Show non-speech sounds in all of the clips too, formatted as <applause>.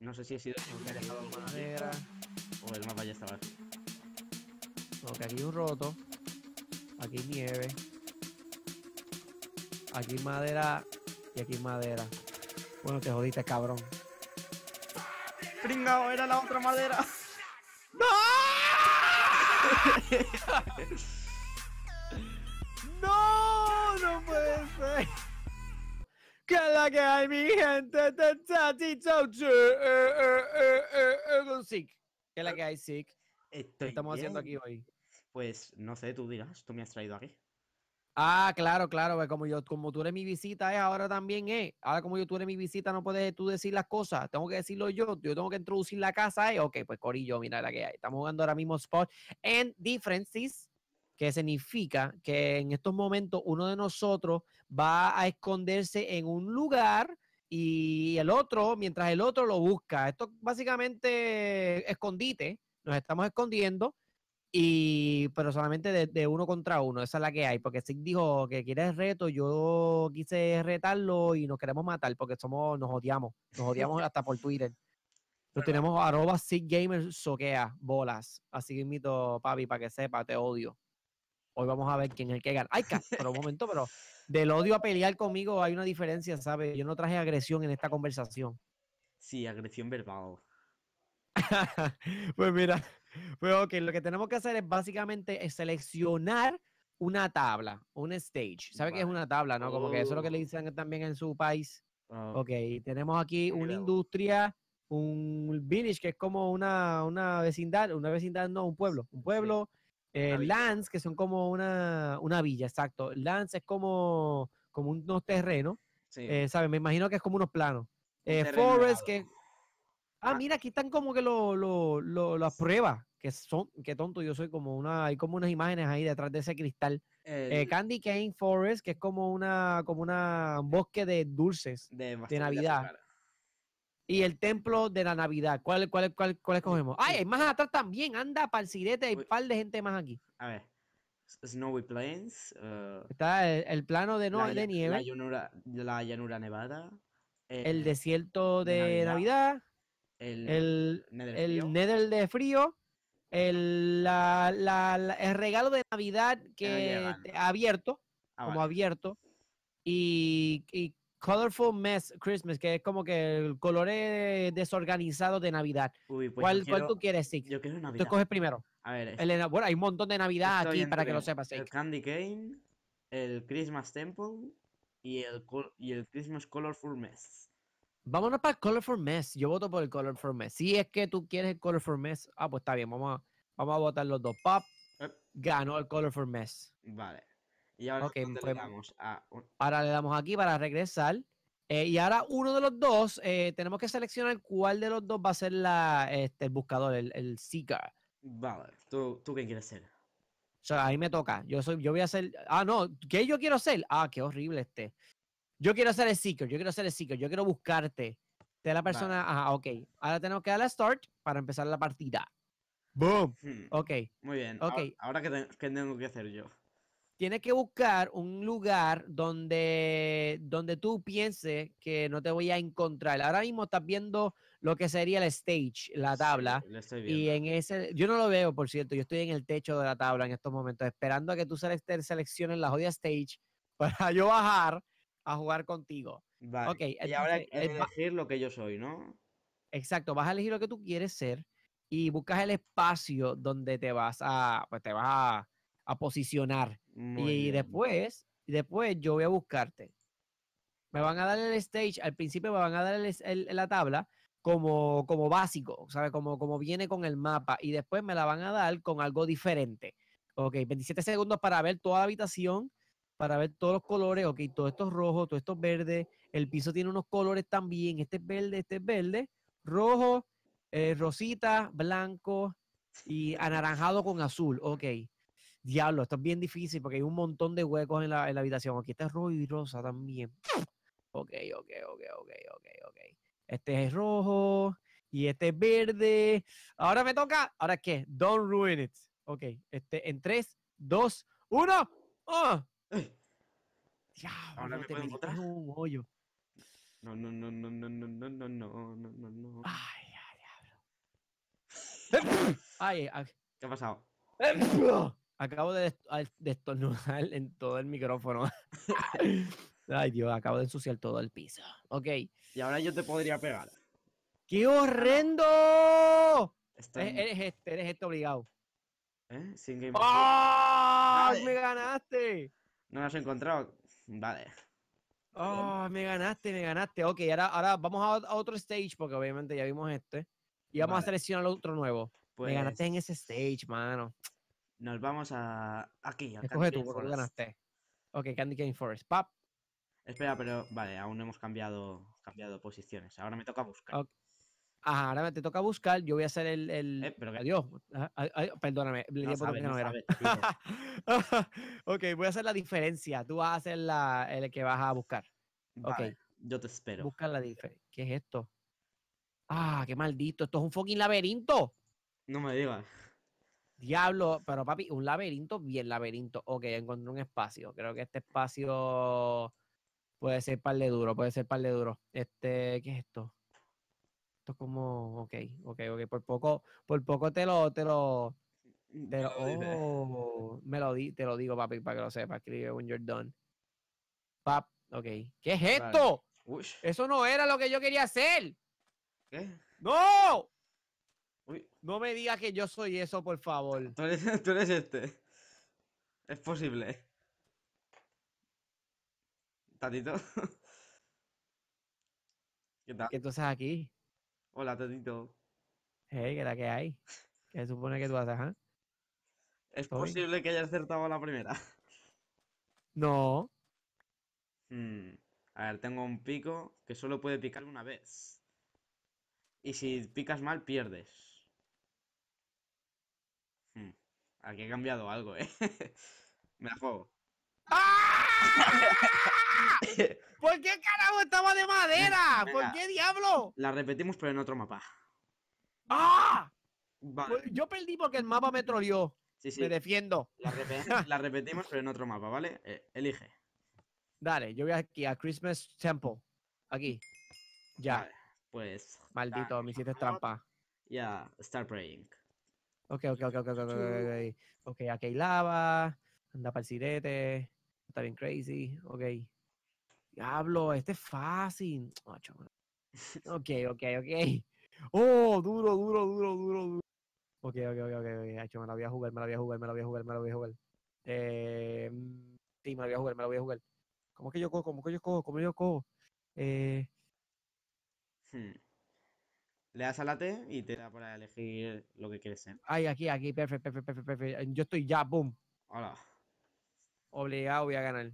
No sé si he sido me he dejado o el mapa ya estaba Porque aquí hay un roto, aquí nieve, aquí madera y aquí madera. Bueno, te jodiste, cabrón. Pringao, era la otra madera. ¡No! <laughs> <laughs> <laughs> la que hay, mi gente? Eh, eh, eh, con Sick. ¿Qué es la que hay, Sick? ¿Qué estamos haciendo aquí hoy? Pues no sé, tú dirás, tú me has traído aquí. Ah, claro, claro, como yo, como tú eres mi visita, eh, ahora también, eh. Ahora como yo tú eres mi visita, no puedes tú decir las cosas. Tengo que decirlo yo. Yo tengo que introducir la casa, eh. Ok, pues Corillo, mira la que hay. Estamos jugando ahora mismo Spot and Differences que significa que en estos momentos uno de nosotros va a esconderse en un lugar y el otro, mientras el otro lo busca. Esto básicamente escondite, nos estamos escondiendo, y, pero solamente de, uno contra uno, esa es la que hay, porque Sig dijo que quiere el reto, yo quise retarlo y nos queremos matar porque somos, nos odiamos, nos odiamos hasta por Twitter. Nos tenemos arroba soquea bolas. Así que invito, papi, para que sepa, te odio. Hoy vamos a ver quién es el que gana. Ay, pero un momento, pero del odio a pelear conmigo hay una diferencia, ¿sabes? Yo no traje agresión en esta conversación. Sí, agresión verbal. <laughs> pues mira, pues ok, lo que tenemos que hacer es básicamente seleccionar una tabla, un stage. ¿Sabe qué es una tabla, no? Como que eso es lo que le oh. dicen también en su país. Ah. Ok, tenemos aquí una industria, un village, que es como una, una vecindad, una vecindad no, un pueblo, un pueblo, eh, que son como una, villa, exacto. Lance es como, como unos terrenos. Eh, Me imagino que es como unos planos. Eh, Forest, que. Ah, ah, mira, aquí están como que lo, las pruebas. Que son, qué tonto, yo soy como una. Hay como unas imágenes ahí detrás de ese cristal. Eh, Candy Cane Forest, que es como una, como una un bosque de dulces de, Navidad y el templo de la Navidad. ¿Cuál, cuál, cuál, cuál escogemos? ¡Ay, hay más atrás también! Anda, para sirete, hay par de gente más aquí. A ver. Snowy Plains. Uh, Está el, plano de, no, de nieve. La llanura, la llanura nevada. El, eh, desierto de, Navidad, el, el, nether, el de frío. El, la, el regalo de Navidad que abierto. Ah, como abierto. Y, y, Colorful Mess Christmas, que es como que el color eh, desorganizado de Navidad. Pues ¿Cuál, tú quieres, Yo quiero Navidad. Tú coges primero. A ver. bueno, hay un montón de Navidad aquí para que lo sepas, El Candy Cane, el Christmas Temple y el, y el Christmas Colorful Mess. Vámonos para el Colorful Mess. Yo voto por el Colorful Mess. Si es que tú quieres el Colorful Mess, ah, pues está bien. Vamos a, vamos a votar los dos. Pop eh. ganó el Colorful Mess. Vale. Y pues, ahora le damos aquí para regresar. Eh, y ahora uno de los dos, eh, tenemos que seleccionar cuál de los dos va a ser la, este, el buscador, el, seeker. Vale, ¿tú, qué quieres ser? O sea, ahí me toca. Yo soy, yo voy a ser. Ah, no, ¿qué yo quiero ser? Ah, qué horrible este. Yo quiero ser el seeker, yo quiero ser el seeker, yo quiero buscarte. Te la persona. Ajá, ok. Ahora tenemos que darle a start para empezar la partida. ¡Boom! Hmm. Ok. Muy bien. Ok. Ahora, ¿qué tengo que hacer yo? tienes que buscar un lugar donde, donde tú pienses que no te voy a encontrar. Ahora mismo estás viendo lo que sería el stage, la tabla. y en ese, yo no lo veo, por cierto, yo estoy en el techo de la tabla en estos momentos, esperando a que tú selecciones la joya stage <laughs> para yo bajar a jugar contigo. Okay, y ahora es eh, elegir lo que yo soy, ¿no? Exacto, vas a elegir lo que tú quieres ser y buscas el espacio donde te vas a, pues, te vas a a posicionar. y después, después yo voy a buscarte. Me van a dar el stage, al principio me van a dar la tabla como, como básico, ¿sabes? Como, como viene con el mapa. Y después me la van a dar con algo diferente. Ok, 27 segundos para ver toda la habitación, para ver todos los colores. Ok, todo esto es rojo, todo esto es verde. El piso tiene unos colores también. Este es verde, este es verde. Rojo, eh, rosita, blanco y anaranjado con azul. Ok diablo, esto es bien difícil porque hay un montón de huecos en la, en la habitación. Aquí está rojo y rosa también. Ok, ok, ok, ok, ok, ok. Este es rojo y este es verde. Ahora me toca. ¿Ahora qué? Don't ruin it. Ok, este en 3, 2, 1. Diablo, Ahora me te un hoyo. No, no, no, no, no, no, no, no, no, no, no, no. Ay, ay, diablo. ay, ay. ¿Qué ha pasado? Acabo de, de estornudar <laughs> en todo el micrófono. <laughs> Ay, Dios, acabo de ensuciar todo el piso. Ok. Y ahora yo te podría pegar. ¡Qué ah, horrendo! eres, este, eres este obligado. ¡Oh! ¡Me ganaste! No lo has encontrado. Vale. ¡Oh! ¡Ah! Me ganaste, me ganaste. Ok, ahora, ahora vamos a, otro stage porque obviamente ya vimos este. Y vamos a seleccionar otro nuevo. Me ganaste en pues ese stage, mano. Nos vamos a. Aquí, a Escoge Candy tú, ganaste. Ok, Candy Cane Forest. Pap. Espera, pero. Vale, aún hemos cambiado, cambiado posiciones. Ahora me toca buscar. Ajá, ahora te toca buscar. Yo voy a hacer el. el... Eh, Adiós. perdóname. <laughs> ok, voy a hacer la diferencia. Tú vas a hacer la, el que vas a buscar. Vale, Yo te espero. Busca la diferencia. ¿Qué es esto? Ah, qué maldito. Esto es un fucking laberinto. No me digas. Diablo, pero papi, un laberinto, bien laberinto. Ok, encontré un espacio. Creo que este espacio puede ser par de duro, puede ser par de duro. Este, ¿qué es esto? Esto es como, ok, ok, ok. Por poco, por poco te lo, te lo, oh, me lo di, te lo digo, papi, para que lo sepa Escribe un done. Pap, ok. ¿Qué es esto? Eso no era lo que yo quería hacer. ¿Qué? ¡No! No me digas que yo soy eso, por favor. Tú eres, <laughs> este. Es posible. Tatito. <laughs> ¿Qué tal? ¿Qué tú estás aquí? Hola, Tatito. Hey, ¿qué tal que hay? ¿Qué supone que tú haces, ¿eh? Es posible que haya acertado la primera. No. Hmm. A ver, tengo un pico que solo puede picar una vez. Y si picas mal, pierdes. Aquí he cambiado algo, ¿eh? <laughs> Me la juego. ¡Ah! ¿Por qué carajo estaba de madera? ¿Por qué diablo? La repetimos pero en otro mapa. ¡Ah! Pues yo perdí porque el mapa me troleó. Sí, sí. Me defiendo. La, <laughs> repetimos pero en otro mapa, ¿vale? Eh, elige. Dale, yo voy aquí a Christmas Temple. Aquí. Ya. pues. Maldito, me hiciste trampa. Ya, yeah, Star Praying. Ok, ok, ok, ok, ok, ok. Ok, okay aquí hay lava, anda para el sirete, está bien crazy, ok. Diablo, este es fácil. Oh, <laughs> ok, ok, ok. Oh, duro, duro, duro, duro, duro. Ok, ok, ok, ok, Hacho, me la voy a jugar, me la voy a jugar, me la voy a jugar, me la voy a jugar. Eh, sí, me la voy a jugar, me la voy a jugar. ¿Cómo que yo cojo? ¿Cómo que yo cojo? ¿Cómo que yo cojo? Eh, hmm le das a la T y te da para elegir lo que quieres ser. ¿eh? Ay, aquí, aquí, perfecto, perfecto, perfecto. Perfect. Yo estoy ya, boom. Hola. Obligado voy a ganar.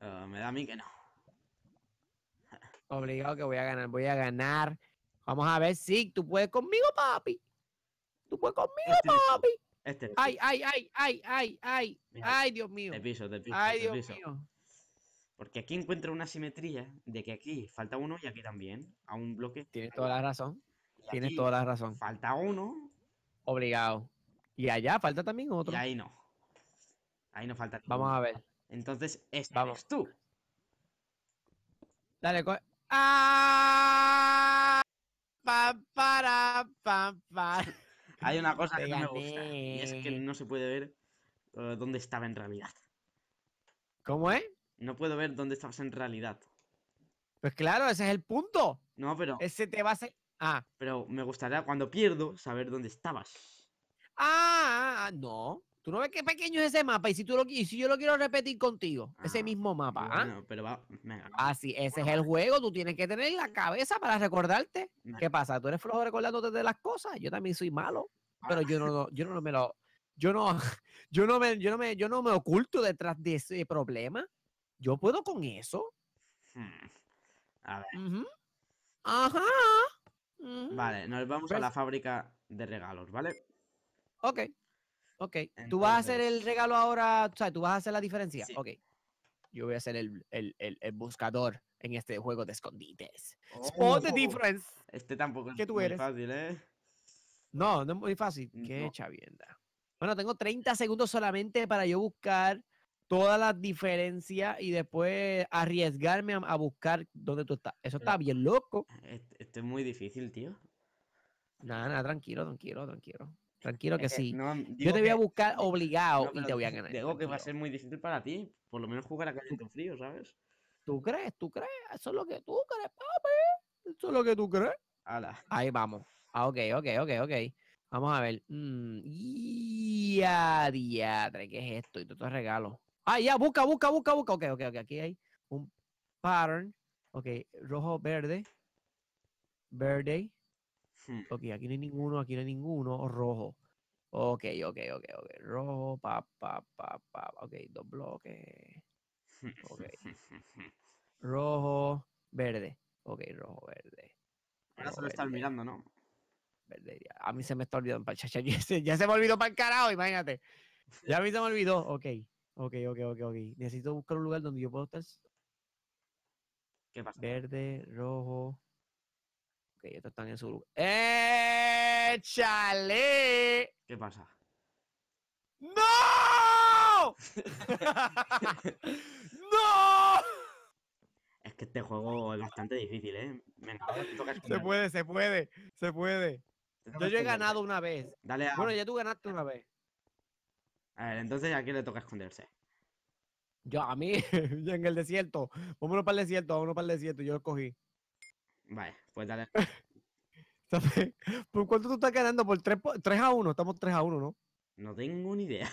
Eh, me da a mí que no. <laughs> Obligado que voy a ganar, voy a ganar. Vamos a ver si tú puedes conmigo, papi. Tú puedes conmigo, este papi. Este, este ay, ay, ay, ay, ay, ay. ay, Dios mío. Te piso, te piso. Ay, Dios mío. Porque aquí encuentro una simetría de que aquí falta uno y aquí también, a un bloque. Tienes toda la razón. Tienes toda la razón. Falta uno. Obligado. Y allá falta también otro. Y ahí no. Ahí no falta. Vamos a ver. Entonces, este Vamos. tú. Dale, coge. ¡Ah! Pa, para, <laughs> pa, Hay una cosa que me gusta. Y es que no se puede ver eh, dónde estaba en realidad. ¿Cómo es? No puedo ver dónde estabas en realidad. Pues claro, ese es el punto. No, pero. Ese te va a hacer... Ah. Pero me gustaría cuando pierdo saber dónde estabas. Ah, ah no. Tú no ves qué pequeño es ese mapa y si, tú lo, y si yo lo quiero repetir contigo, ese ah, mismo mapa. Ah. Bueno, pero va. Así, ese es el juego. Tú tienes que tener la cabeza para recordarte. ¿Qué pasa? Tú eres flojo recordándote de las cosas. Yo también soy malo. Pero yo no, yo no me lo. Yo no, <laughs> yo no yo no me, yo no me oculto detrás de ese problema. ¿Yo puedo con eso? Hmm. A ver. Ajá. Vale, nos vamos a pues la fábrica de regalos, ¿vale? Ok. Ok. ¿Tú vas a hacer el regalo ahora? O sea, ¿tú vas a hacer la diferencia? Ok. Yo voy a ser el, buscador en este juego de escondites. Spot the oh. difference. Este tampoco es muy fácil, ¿eh? No, no es muy fácil. Qué chavienda. Bueno, tengo 30 segundos solamente para yo buscar todas las diferencias y después arriesgarme a, buscar dónde tú estás. Eso está bien loco. Ah, esto es muy difícil, tío. Nada, nada, tranquilo, tranquilo, tranquilo. Tranquilo que eh, sí. Yo te voy a buscar obligado y te voy a ganar. Digo que va a ser muy difícil para ti. Por lo menos jugar a caliente frío, ¿sabes? ¿Tú crees? ¿Tú crees? Eso es lo que tú crees, papi. Eso es lo que tú crees. Ahí vamos. Ah, ok, ok, ok, ok. Vamos a ver. Mm, ya, diadre, ¿qué es esto? Y todo regalo. Ah, ya, busca, busca, busca, busca. Ok, ok, ok. Aquí hay un pattern. Ok, rojo, verde. Verde. Hmm. Ok, aquí no hay ninguno, aquí no hay ninguno. Rojo. Ok, ok, ok, ok. Rojo, pa, pa, pa, pa. Ok, dos bloques. Ok. <laughs> Rojo, verde. Ok, rojo, verde. Ahora solo están mirando, ¿no? Verde. A mí se me está olvidando. pa ya se me olvidó para el carajo, imagínate. Ya a mí se me olvidó. Ok. Ok, ok, ok, ok. Necesito buscar un lugar donde yo pueda estar. ¿Qué pasa? Verde, rojo. Ok, ya están en su lugar. ¡Échale! ¿Qué pasa? ¡No! <laughs> ¡No! Es que este juego es bastante difícil, ¿eh? se puede, se puede, se puede. Yo, he ganado una vez. Dale Bueno, ya tú ganaste una vez. A ver, entonces aquí le toca esconderse. Yo, a mí, <laughs> en el desierto. Vámonos para el desierto, vámonos para el desierto. Yo lo cogí. Vale, pues dale. <laughs> Pues, ¿Por cuánto tú estás ganando? Por 3, 3, a 1. Estamos 3 a 1, ¿no? No tengo ni idea.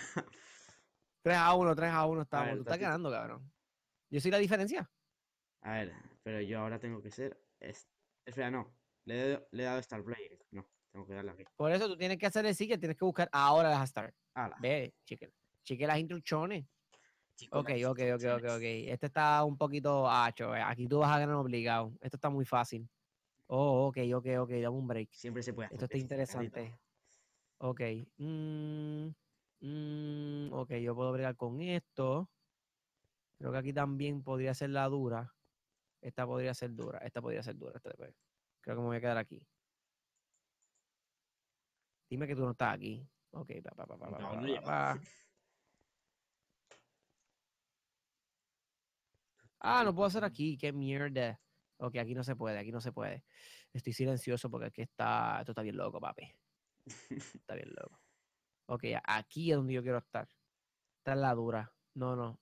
3 <laughs> a 1, 3 a 1 estamos. A tú estás ganando, cabrón. Yo soy la diferencia. A ver, pero yo ahora tengo que ser. Espera, no. Le he, le he dado Star Player. No. Por eso tú tienes que hacer el siguiente. tienes que buscar ahora las Ve, cheque, las instrucciones. ok, ok, ok, ok, Este está un poquito hacho. aquí tú vas a ganar obligado. Esto está muy fácil. Oh, ok, ok, ok. Dame un break. Siempre se puede. Esto está interesante. Ok. Mm, mm, ok, yo puedo bregar con esto. Creo que aquí también podría ser la dura. Esta podría ser dura. Esta podría ser dura. Creo que me voy a quedar aquí. Dime que tú no estás aquí. Ok, papá, Ah, no puedo hacer aquí, qué mierda. Ok, aquí no se puede, aquí no se puede. Estoy silencioso porque aquí está. Esto está bien loco, papi. <laughs> Está bien loco. Ok, aquí es donde yo quiero estar. Está en la dura. No, no.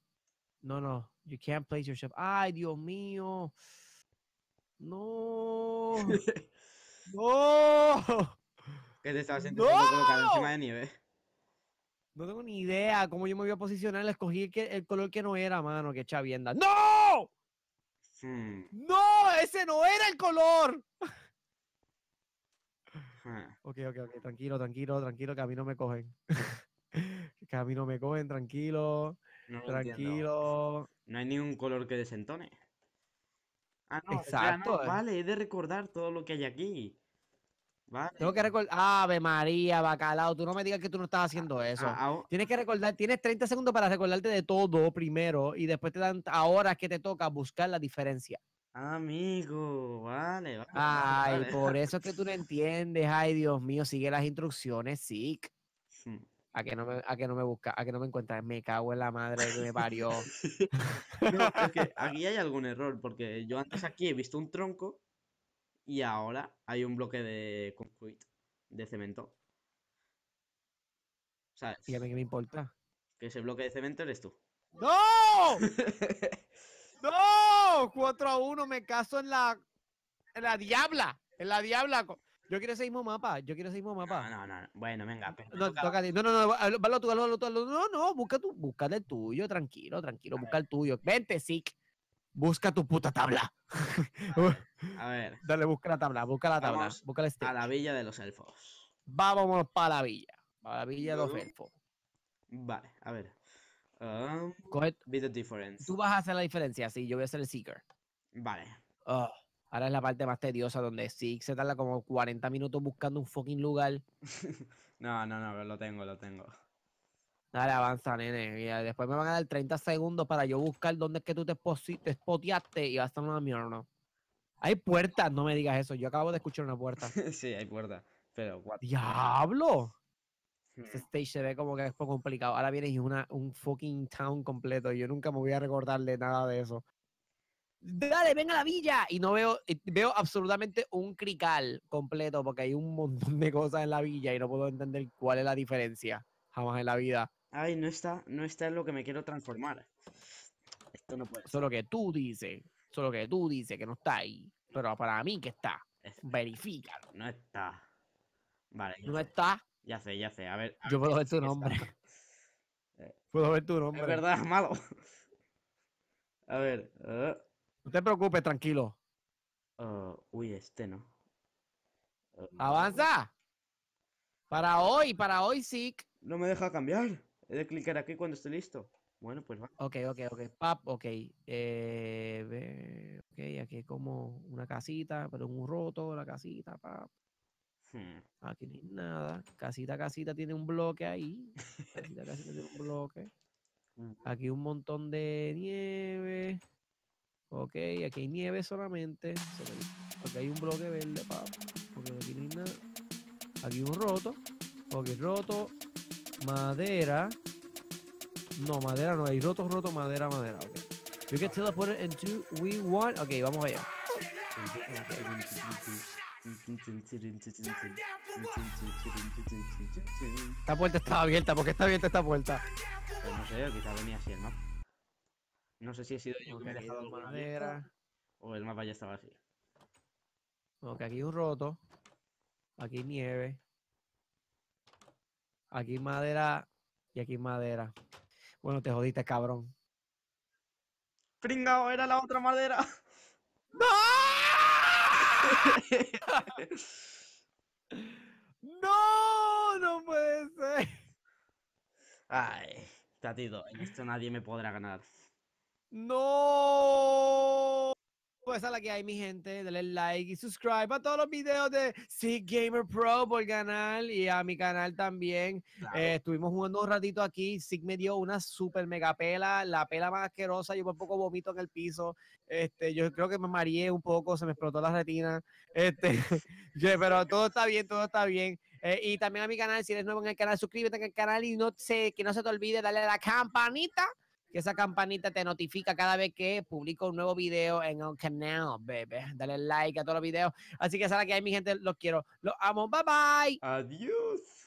No, no. You can't place yourself. Ay, Dios mío. No. <laughs> no que te estabas ¡No! encima de nieve. No tengo ni idea cómo yo me voy a posicionar. Escogí que, el color que no era, mano. que chavienda. ¡No! Hmm. ¡No! ¡Ese no era el color! Hmm. Ok, ok, ok. Tranquilo, tranquilo, tranquilo, que a mí no me cogen. <laughs> que a mí no me cogen, tranquilo. tranquilo. No hay ningún color que desentone. Ah, Exacto. Eh. vale, he de recordar todo lo que hay aquí. Tengo que recordar, Ave María, bacalao, tú no me digas que tú no estás haciendo eso. tienes que recordar, tienes 30 segundos para recordarte de todo primero y después te dan ahora que te toca buscar la diferencia. Amigo, vale, Ay, por eso es que tú no <laughs> entiendes. Ay, Dios mío, sigue las instrucciones, sick A que no me, a que no me busca, a que no me encuentras, me cago en la madre que me parió. <laughs> <laughs> aquí hay algún error, porque yo antes aquí he visto un tronco y ahora hay un bloque de concrete, de cemento. O sea, a que qué me importa? Que ese bloque de cemento eres tú. ¡No! <laughs> ¡No! 4 a 1, me caso en la. En la diabla. En la diabla. Yo quiero ese mismo mapa. Yo quiero ese mismo mapa. No, no, no. Bueno, venga. No, no, no, no, no. Vale tú, tú. No, no. Busca tu, busca el tuyo. Tranquilo, tranquilo. Busca el tuyo. Vente, Sick busca tu puta tabla. <laughs> A ver. Dale, busca la tabla, busca la tabla. Vamos A la villa de los elfos. Vámonos para la villa. Para la villa de los elfos. Vale, a ver. Um, Coge... the difference. Tú vas a hacer la diferencia, sí, yo voy a hacer el Seeker. Vale. Ah, ahora es la parte más tediosa donde Seek se tarda como 40 minutos buscando un fucking lugar. <laughs> no, no, no, lo tengo, lo tengo. Dale, avanza, nene. Y después me van a dar 30 segundos para yo buscar dónde es que tú te, espoteaste spoteaste y vas a estar una mierda. Hay puertas, no me digas eso. Yo acabo de escuchar una puerta. <laughs> sí, hay puertas. Pero, ¡Diablo! Este stage se ve como que es poco complicado. Ahora vienes y una, un fucking town completo. yo nunca me voy a recordar de nada de eso. Dale, ven a la villa. Y no veo, veo absolutamente un crical completo porque hay un montón de cosas en la villa y no puedo entender cuál es la diferencia. Jamás en la vida. Ay, no está, no está en lo que me quiero transformar. Esto no puede. Solo que tú dices, solo que tú dices que no está ahí. Pero para mí que está. Verifícalo. No está. Vale. ¿No está? Ya sé, ya sé. A ver. Yo puedo ver tu nombre. <laughs> Eh, puedo ver tu nombre. Es verdad, malo. A ver. Eh. No te preocupes, tranquilo. Oh, uy, este no. Oh, ¡Avanza! Para hoy, para hoy, sí. No me deja cambiar de clicar aquí cuando esté listo. Bueno, pues va. Ok, ok, ok. Pap, ok. Eh, ok, aquí como una casita, pero un roto, la casita, pap. Hmm. Aquí no hay nada. Casita, casita tiene un bloque ahí. <laughs> Casita, casita tiene un bloque. Aquí un montón de nieve. Ok, aquí hay nieve solamente. Porque hay un bloque verde, pap. aquí no hay nada. Aquí un roto. Ok, roto madera. No, madera no hay. Roto, roto, madera, madera. Okay. You can teleport it into we want. Ok, vamos allá. Esta puerta estaba abierta. ¿Por qué está abierta esta puerta? Pues no sé, quizás venía así el mapa. No sé si he sido yo que he dejado madera. o el mapa ya estaba así. Ok, aquí un roto. Aquí hay nieve. Aquí madera y aquí madera. Bueno, te jodiste, cabrón. Pringao, era la otra madera. ¡No! <laughs> ¡No! ¡No puede ser! Ay, Tatito, en esto nadie me podrá ganar. ¡No! Pues a la que hay, mi gente, denle like y subscribe a todos los videos de Sig Gamer Pro por el canal y a mi canal también. Eh, estuvimos jugando un ratito aquí. Sig me dio una super mega pela, la pela más asquerosa. Yo por poco vomito en el piso. Este, yo creo que me mareé un poco, se me explotó la retina. Este, <laughs> pero todo está bien, todo está bien. Eh, y también a mi canal, si eres nuevo en el canal, suscríbete al canal y no se, que no se te olvide darle a la campanita que esa campanita te notifica cada vez que publico un nuevo video en el canal, bebé. Dale like a todos los videos. Así que sabes que hay, mi gente. Los quiero. Los amo. Bye bye. Adiós.